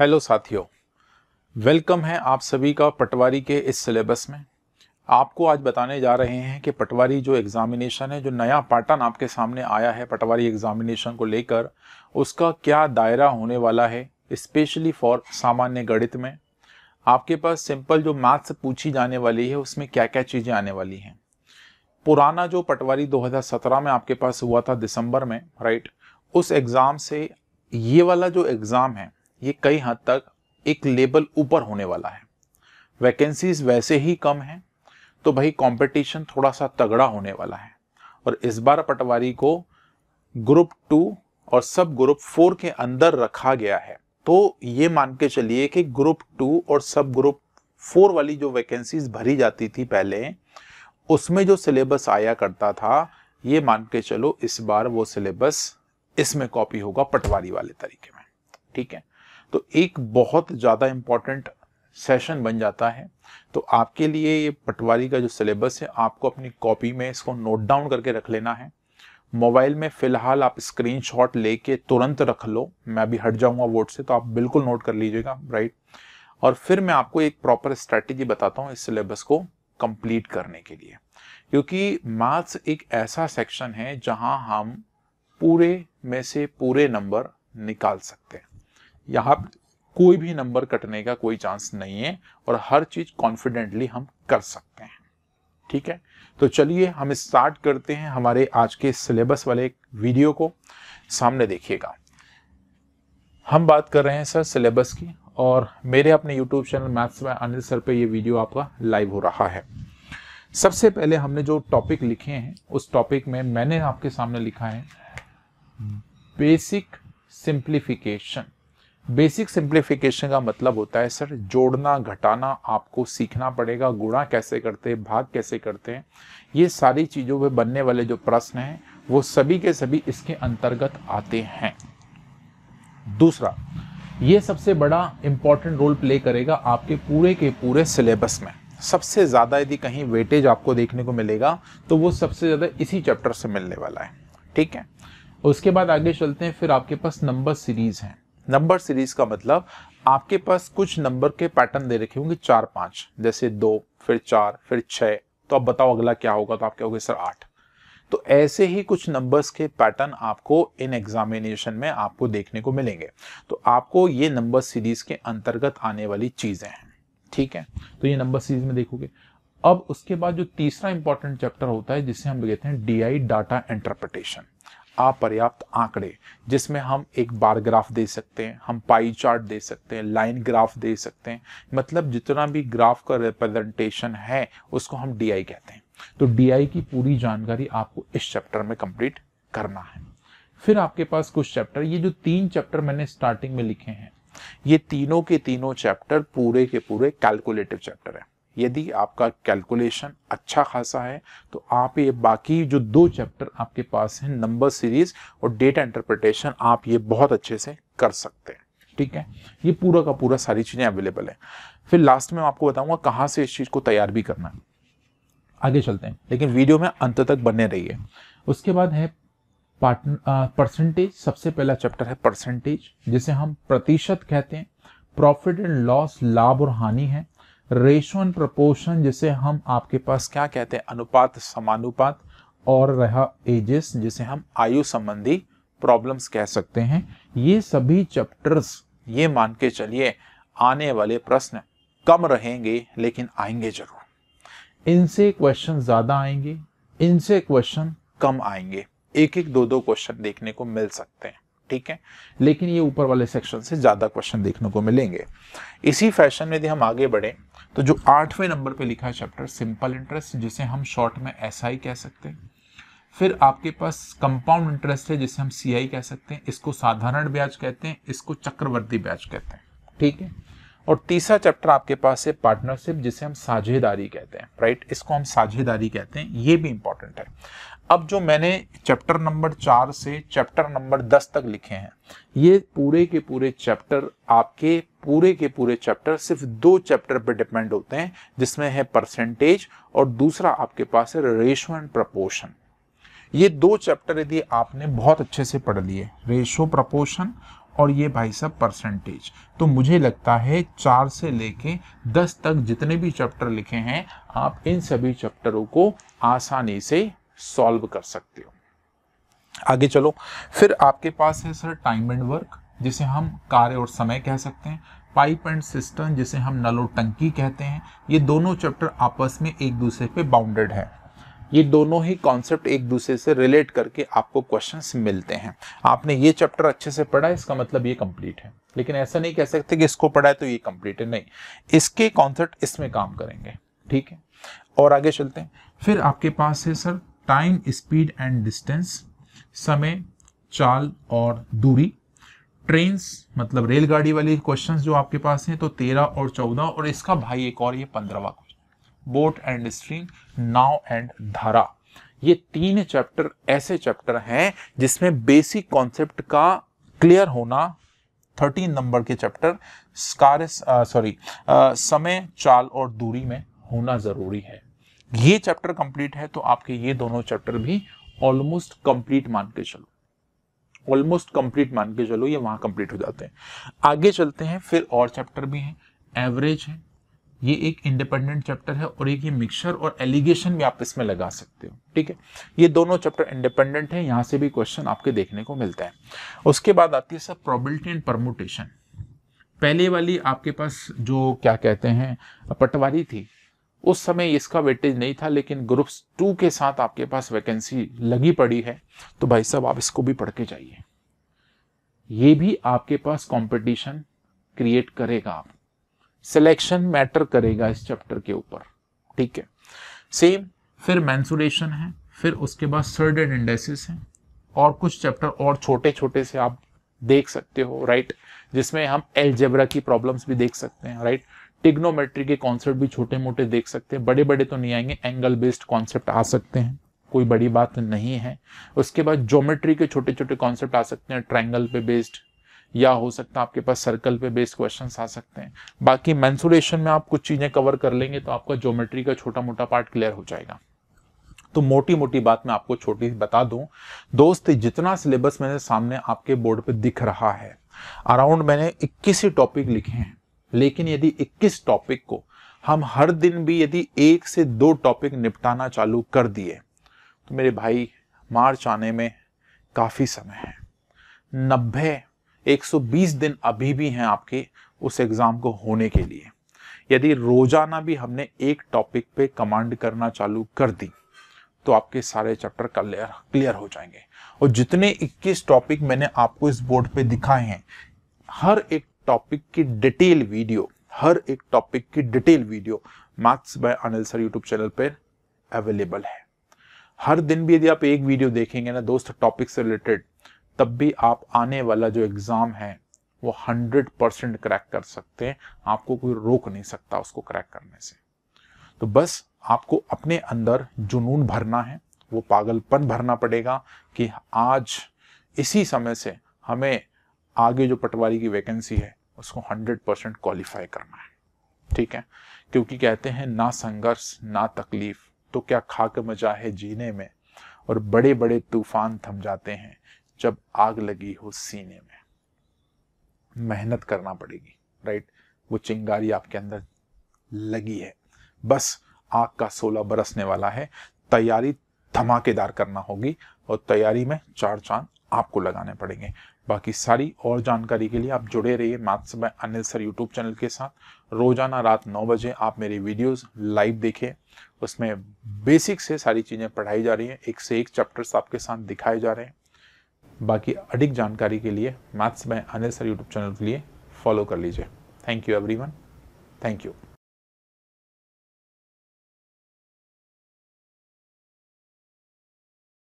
hello साथियों welcome है आप सभी का पटवारी के इस सिलेबस में आपको आज बताने जा रहे हैं कि पटवारी जो एग्ज़ामिनेशन है जो नया पैटर्न आपके सामने आया है पटवारी एग्ज़ामिनेशन को लेकर उसका क्या दायरा होने वाला है स्पेशली फॉर सामान्य गणित में आपके पास सिंपल जो मैथ्स पूछी जाने वाली है उसमें क्या क्या चीज़ें आने वाली हैं पुराना जो पटवारी 2017 में आपके पास हुआ था दिसंबर में राइट उस एग्ज़ाम से ये वाला जो एग्ज़ाम है ये कई हद तक एक लेबल ऊपर होने वाला है वैकेंसीज वैसे ही कम हैं तो भाई कंपटीशन थोड़ा सा तगड़ा होने वाला है और इस बार पटवारी को ग्रुप टू और सब ग्रुप फोर के अंदर रखा गया है तो ये मान के चलिए कि ग्रुप टू और सब ग्रुप फोर वाली जो वैकेंसीज भरी जाती थी पहले उसमें जो सिलेबस आया करता था ये मान के चलो इस बार वो सिलेबस इसमें कॉपी होगा पटवारी वाले तरीके में ठीक है तो एक बहुत ज़्यादा इम्पॉर्टेंट सेशन बन जाता है तो आपके लिए ये पटवारी का जो सिलेबस है आपको अपनी कॉपी में इसको नोट डाउन करके रख लेना है मोबाइल में फ़िलहाल आप स्क्रीनशॉट लेके तुरंत रख लो मैं अभी हट जाऊंगा वोट से तो आप बिल्कुल नोट कर लीजिएगा राइट और फिर मैं आपको एक प्रॉपर स्ट्रेटेजी बताता हूँ इस सिलेबस को कंप्लीट करने के लिए क्योंकि मैथ्स एक ऐसा सेक्शन है जहाँ हम पूरे में से पूरे नंबर निकाल सकते हैं यहाँ कोई भी नंबर कटने का कोई चांस नहीं है और हर चीज कॉन्फिडेंटली हम कर सकते हैं ठीक है तो चलिए हम स्टार्ट करते हैं हमारे आज के सिलेबस वाले वीडियो को सामने देखिएगा हम बात कर रहे हैं सर सिलेबस की और मेरे अपने यूट्यूब चैनल मैथ्स में अनिल सर पे ये वीडियो आपका लाइव हो रहा है सबसे पहले हमने जो टॉपिक लिखे हैं उस टॉपिक में मैंने आपके सामने लिखा है बेसिक सिंप्लीफिकेशन बेसिक सिंप्लीफिकेशन का मतलब होता है सर जोड़ना घटाना आपको सीखना पड़ेगा गुणा कैसे करते हैं भाग कैसे करते हैं ये सारी चीज़ों में बनने वाले जो प्रश्न हैं वो सभी के सभी इसके अंतर्गत आते हैं दूसरा ये सबसे बड़ा इंपॉर्टेंट रोल प्ले करेगा आपके पूरे के पूरे सिलेबस में सबसे ज़्यादा यदि कहीं वेटेज आपको देखने को मिलेगा तो वो सबसे ज़्यादा इसी चैप्टर से मिलने वाला है ठीक है उसके बाद आगे चलते हैं फिर आपके पास नंबर सीरीज़ हैं नंबर सीरीज का मतलब आपके पास कुछ नंबर के पैटर्न दे रखे होंगे चार पांच जैसे दो फिर चार फिर छह तो आप बताओ अगला क्या होगा तो आप होगा सर आठ तो ऐसे ही कुछ नंबर्स के पैटर्न आपको इन एग्जामिनेशन में आपको देखने को मिलेंगे तो आपको ये नंबर सीरीज के अंतर्गत आने वाली चीज़ें हैं ठीक है तो ये नंबर सीरीज में देखोगे अब उसके बाद जो तीसरा इंपॉर्टेंट चैप्टर होता है जिसे हम कहते हैं डी आई डाटा इंटरप्रिटेशन अपर्याप्त आंकड़े जिसमें हम एक बार ग्राफ दे सकते हैं हम पाई चार्ट दे सकते हैं लाइन ग्राफ दे सकते हैं मतलब जितना भी ग्राफ का रिप्रेजेंटेशन है उसको हम डी कहते हैं तो डी की पूरी जानकारी आपको इस चैप्टर में कंप्लीट करना है फिर आपके पास कुछ चैप्टर ये जो तीन चैप्टर मैंने स्टार्टिंग में लिखे हैं ये तीनों के तीनों चैप्टर पूरे के पूरे कैलकुलेटिव चैप्टर है यदि आपका कैलकुलेशन अच्छा खासा है तो आप ये बाकी जो दो चैप्टर आपके पास हैं नंबर सीरीज और डेटा इंटरप्रिटेशन आप ये बहुत अच्छे से कर सकते हैं ठीक है ये पूरा का पूरा सारी चीज़ें अवेलेबल है फिर लास्ट में आपको बताऊंगा कहाँ से इस चीज़ को तैयार भी करना है आगे चलते हैं लेकिन वीडियो में अंत तक बने रहिए उसके बाद है परसेंटेज सबसे पहला चैप्टर है परसेंटेज जिसे हम प्रतिशत कहते हैं प्रॉफिट एंड लॉस लाभ और हानि है रेशो एंड प्रपोर्शन जिसे हम आपके पास क्या कहते हैं अनुपात समानुपात और रहा एजेस जिसे हम आयु संबंधी प्रॉब्लम्स कह सकते हैं ये सभी चैप्टर्स ये मान के चलिए आने वाले प्रश्न कम रहेंगे लेकिन आएंगे जरूर इनसे क्वेश्चन ज्यादा आएंगे इनसे क्वेश्चन कम आएंगे एक एक दो दो क्वेश्चन देखने को मिल सकते हैं ठीक है लेकिन ये ऊपर वाले सेक्शन से ज़्यादा क्वेश्चन देखने को मिलेंगे इसी फैशन में यदि हम आगे बढ़े तो जो आठवें नंबर पे लिखा है चैप्टर सिंपल इंटरेस्ट जिसे हम शॉर्ट में एस SI कह सकते हैं फिर आपके पास कंपाउंड इंटरेस्ट है जिसे हम सी कह सकते हैं इसको साधारण ब्याज कहते हैं इसको चक्रवर्ती ब्याज कहते हैं ठीक है और तीसरा चैप्टर आपके पास है पार्टनरशिप जिसे हम साझेदारी कहते हैं राइट इसको हम साझेदारी कहते हैं ये भी इंपॉर्टेंट है अब जो मैंने चैप्टर नंबर चार से चैप्टर नंबर दस तक लिखे हैं ये पूरे के पूरे चैप्टर आपके पूरे के पूरे चैप्टर सिर्फ दो चैप्टर पर डिपेंड होते हैं जिसमें है परसेंटेज और दूसरा आपके पास है रेशो एंड प्रपोर्शन ये दो चैप्टर यदि आपने बहुत अच्छे से पढ़ लिए रेशो प्रपोर्शन और ये भाई साहब परसेंटेज तो मुझे लगता है चार से लेके दस तक जितने भी चैप्टर लिखे हैं आप इन सभी चैप्टरों को आसानी से सॉल्व कर सकते हो आगे चलो फिर आपके पास है सर टाइम एंड वर्क जिसे हम कार्य और समय कह सकते हैं पाइप एंड सिस्टम जिसे हम नल और टंकी कहते हैं ये दोनों चैप्टर आपस में एक दूसरे पे बाउंडेड है ये दोनों ही कॉन्सेप्ट एक दूसरे से रिलेट करके आपको क्वेश्चंस मिलते हैं आपने ये चैप्टर अच्छे से पढ़ा है इसका मतलब ये कंप्लीट है लेकिन ऐसा नहीं कह सकते कि इसको पढ़ा है तो ये कंप्लीट है नहीं इसके कॉन्सेप्ट इसमें काम करेंगे ठीक है और आगे चलते हैं फिर आपके पास है sir time speed and distance समय चाल और दूरी ट्रेन्स मतलब रेलगाड़ी वाले क्वेश्चंस जो आपके पास हैं तो तेरह और चौदह और इसका भाई एक और ये पंद्रहवा क्वेश्चन बोट एंड स्ट्रीम नाव एंड धारा ये तीन चैप्टर ऐसे चैप्टर हैं जिसमें बेसिक कॉन्सेप्ट का क्लियर होना थर्टीन नंबर के चैप्टर सॉरी समय चाल और दूरी में होना जरूरी है ये चैप्टर कंप्लीट है तो आपके ये दोनों चैप्टर भी ऑलमोस्ट कंप्लीट मान के चलो ऑलमोस्ट कंप्लीट मान के चलो ये वहां कंप्लीट हो जाते हैं आगे चलते हैं फिर और चैप्टर भी हैं एवरेज है ये एक इंडिपेंडेंट चैप्टर है और एक ये मिक्सर और एलिगेशन भी आप इसमें लगा सकते हो ठीक है ये दोनों चैप्टर इंडिपेंडेंट है यहाँ से भी क्वेश्चन आपके देखने को मिलता है उसके बाद आती है सर प्रोबिलिटी एंड परमोटेशन पहले वाली आपके पास जो क्या कहते हैं पटवारी थी उस समय इसका वेटेज नहीं था लेकिन ग्रुप्स टू के साथ आपके पास वैकेंसी लगी पड़ी है तो भाई साहब आप इसको भी पढ़ के जाइए ये भी आपके पास कंपटीशन क्रिएट करेगा आप सिलेक्शन मैटर करेगा इस चैप्टर के ऊपर ठीक है सेम फिर मैंसुरेशन है फिर उसके बाद सर्डेड इंडेसिस है और कुछ चैप्टर और छोटे छोटे से आप देख सकते हो राइट जिसमें हम एलजेब्रा की प्रॉब्लम्स भी देख सकते हैं राइट टिग्नोमेट्री के कॉन्सेप्ट भी छोटे मोटे देख सकते हैं बड़े बड़े तो नहीं आएंगे एंगल बेस्ड कॉन्सेप्ट आ सकते हैं कोई बड़ी बात नहीं है उसके बाद ज्योमेट्री के छोटे छोटे कॉन्सेप्ट आ सकते हैं ट्राइंगल पे बेस्ड या हो सकता है आपके पास सर्कल पे बेस्ड क्वेश्चन आ सकते हैं बाकी मैंसुरेशन में आप कुछ चीज़ें कवर कर लेंगे तो आपका ज्योमेट्री का छोटा मोटा पार्ट क्लियर हो जाएगा तो मोटी मोटी बात मैं आपको छोटी बता दूं दोस्त जितना सिलेबस मेरे सामने आपके बोर्ड पे दिख रहा है अराउंड मैंने इक्कीस ही टॉपिक लिखे हैं लेकिन यदि 21 टॉपिक को हम हर दिन भी यदि एक से दो टॉपिक निपटाना चालू कर दिए तो मेरे भाई मार्च आने में काफ़ी समय है नब्बे 120 दिन अभी भी हैं आपके उस एग्ज़ाम को होने के लिए यदि रोजाना भी हमने एक टॉपिक पे कमांड करना चालू कर दी तो आपके सारे चैप्टर क्लियर क्लियर हो जाएंगे और जितने 21 टॉपिक मैंने आपको इस बोर्ड पे दिखाए हैं हर एक टॉपिक की डिटेल वीडियो हर एक टॉपिक की detail video maths by Anil sir YouTube channel पर अवेलेबल है हर दिन भी यदि आप एक वीडियो देखेंगे ना दोस्त टॉपिक से रिलेटेड तब भी आप आने वाला जो एग्ज़ाम है वो हंड्रेड परसेंट क्रैक कर सकते हैं आपको कोई रोक नहीं सकता उसको क्रैक करने से तो बस आपको अपने अंदर जुनून भरना है वो पागलपन भरना पड़ेगा कि आज इसी समय से हमें आगे जो पटवारी की वैकेंसी है उसको 100 परसेंट क्वालिफाई करना है ठीक है क्योंकि कहते हैं ना संघर्ष ना तकलीफ तो क्या खाक मजा है जीने में और बड़े बड़े तूफान थम जाते हैं जब आग लगी हो सीने में मेहनत करना पड़ेगी राइट वो चिंगारी आपके अंदर लगी है बस आग का सोलह बरसने वाला है तैयारी धमाकेदार करना होगी और तैयारी में चार चांद आपको लगाने पड़ेंगे बाकी सारी और जानकारी के लिए आप जुड़े रहिए maths by Anil sir YouTube channel के साथ रोजाना रात नौ बजे आप मेरे वीडियोस लाइव देखें उसमें बेसिक से सारी चीज़ें पढ़ाई जा रही हैं एक से एक चैप्टर्स आपके साथ दिखाए जा रहे हैं बाकी अधिक जानकारी के लिए maths by Anil sir YouTube channel के लिए फॉलो कर लीजिए thank you every thank you